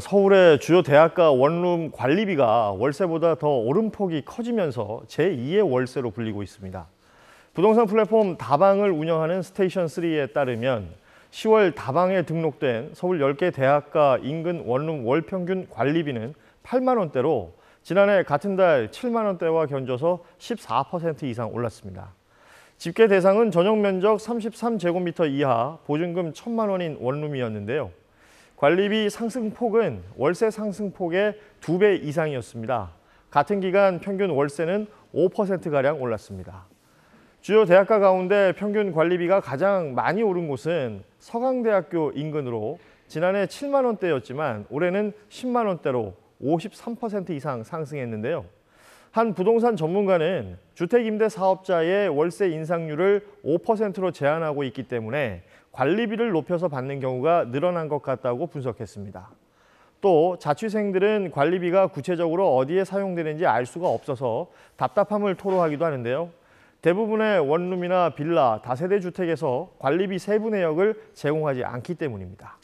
서울의 주요 대학가 원룸 관리비가 월세보다 더 오른 폭이 커지면서 제2의 월세로 불리고 있습니다. 부동산 플랫폼 다방을 운영하는 스테이션3에 따르면 10월 다방에 등록된 서울 10개 대학가 인근 원룸 월평균 관리비는 8만 원대로 지난해 같은 달 7만 원대와 견져서 14% 이상 올랐습니다. 집계 대상은 전용 면적 33제곱미터 이하 보증금 1천만 원인 원룸이었는데요. 관리비 상승폭은 월세 상승폭의 2배 이상이었습니다. 같은 기간 평균 월세는 5%가량 올랐습니다. 주요 대학가 가운데 평균 관리비가 가장 많이 오른 곳은 서강대학교 인근으로 지난해 7만 원대였지만 올해는 10만 원대로 53% 이상 상승했는데요. 한 부동산 전문가는 주택임대 사업자의 월세 인상률을 5%로 제한하고 있기 때문에 관리비를 높여서 받는 경우가 늘어난 것 같다고 분석했습니다. 또 자취생들은 관리비가 구체적으로 어디에 사용되는지 알 수가 없어서 답답함을 토로하기도 하는데요. 대부분의 원룸이나 빌라, 다세대 주택에서 관리비 세부 내역을 제공하지 않기 때문입니다.